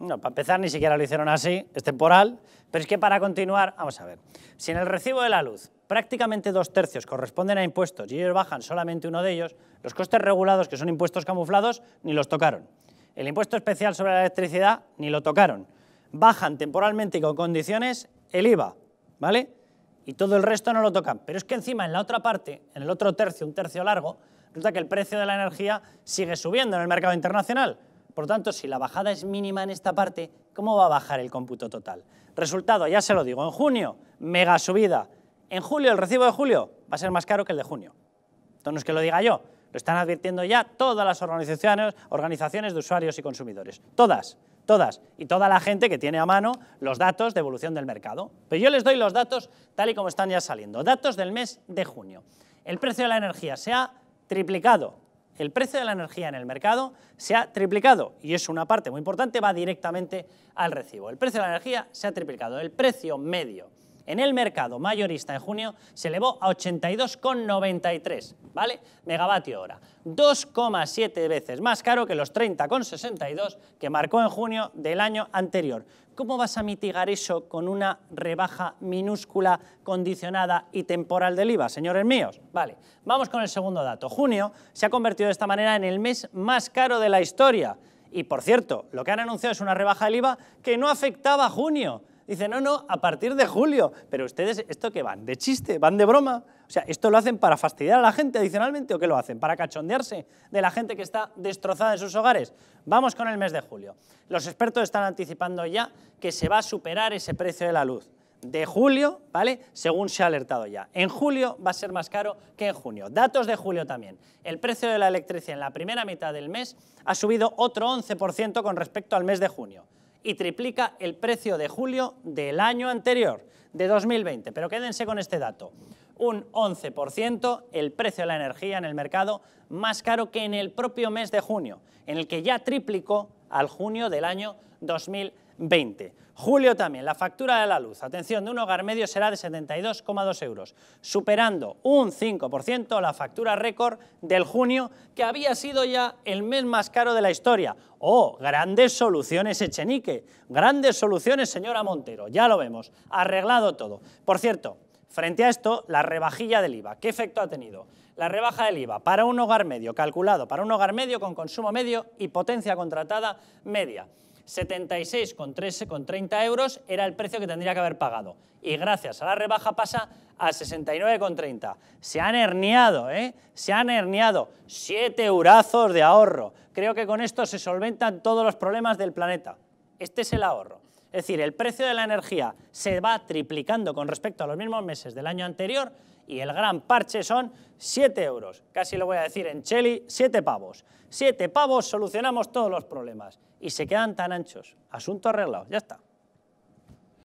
No, para empezar ni siquiera lo hicieron así, es temporal, pero es que para continuar, vamos a ver, si en el recibo de la luz prácticamente dos tercios corresponden a impuestos y ellos bajan solamente uno de ellos, los costes regulados, que son impuestos camuflados, ni los tocaron. El impuesto especial sobre la electricidad, ni lo tocaron. Bajan temporalmente y con condiciones el IVA, ¿vale? Y todo el resto no lo tocan. Pero es que encima en la otra parte, en el otro tercio, un tercio largo, resulta que el precio de la energía sigue subiendo en el mercado internacional por tanto, si la bajada es mínima en esta parte, ¿cómo va a bajar el cómputo total? Resultado, ya se lo digo, en junio, mega subida. En julio, el recibo de julio va a ser más caro que el de junio. Esto no es que lo diga yo, lo están advirtiendo ya todas las organizaciones, organizaciones de usuarios y consumidores. Todas, todas. Y toda la gente que tiene a mano los datos de evolución del mercado. Pero yo les doy los datos tal y como están ya saliendo. Datos del mes de junio. El precio de la energía se ha triplicado el precio de la energía en el mercado se ha triplicado y es una parte muy importante, va directamente al recibo. El precio de la energía se ha triplicado, el precio medio en el mercado mayorista en junio se elevó a 82,93 ¿vale? megavatio hora, 2,7 veces más caro que los 30,62 que marcó en junio del año anterior. ¿Cómo vas a mitigar eso con una rebaja minúscula, condicionada y temporal del IVA, señores míos? Vale, vamos con el segundo dato. Junio se ha convertido de esta manera en el mes más caro de la historia. Y por cierto, lo que han anunciado es una rebaja del IVA que no afectaba a junio, Dice, no, no, a partir de julio. Pero ustedes, ¿esto qué van? ¿De chiste? ¿Van de broma? O sea, ¿esto lo hacen para fastidiar a la gente adicionalmente o qué lo hacen? ¿Para cachondearse de la gente que está destrozada en sus hogares? Vamos con el mes de julio. Los expertos están anticipando ya que se va a superar ese precio de la luz de julio, ¿vale? Según se ha alertado ya. En julio va a ser más caro que en junio. Datos de julio también. El precio de la electricidad en la primera mitad del mes ha subido otro 11% con respecto al mes de junio y triplica el precio de julio del año anterior, de 2020. Pero quédense con este dato. Un 11% el precio de la energía en el mercado más caro que en el propio mes de junio, en el que ya triplicó al junio del año 2020. Julio también, la factura de la luz, atención, de un hogar medio será de 72,2 euros, superando un 5% la factura récord del junio, que había sido ya el mes más caro de la historia. ¡Oh, grandes soluciones, Echenique! Grandes soluciones, señora Montero, ya lo vemos, arreglado todo. Por cierto, frente a esto, la rebajilla del IVA, ¿qué efecto ha tenido? la rebaja del IVA para un hogar medio, calculado para un hogar medio con consumo medio y potencia contratada media. 76,30 euros era el precio que tendría que haber pagado. Y gracias a la rebaja pasa a 69,30. Se han herniado, ¿eh? Se han herniado 7 eurazos de ahorro. Creo que con esto se solventan todos los problemas del planeta. Este es el ahorro. Es decir, el precio de la energía se va triplicando con respecto a los mismos meses del año anterior y el gran parche son 7 euros. Casi lo voy a decir en Cheli, 7 pavos. 7 pavos solucionamos todos los problemas y se quedan tan anchos. Asunto arreglado, ya está.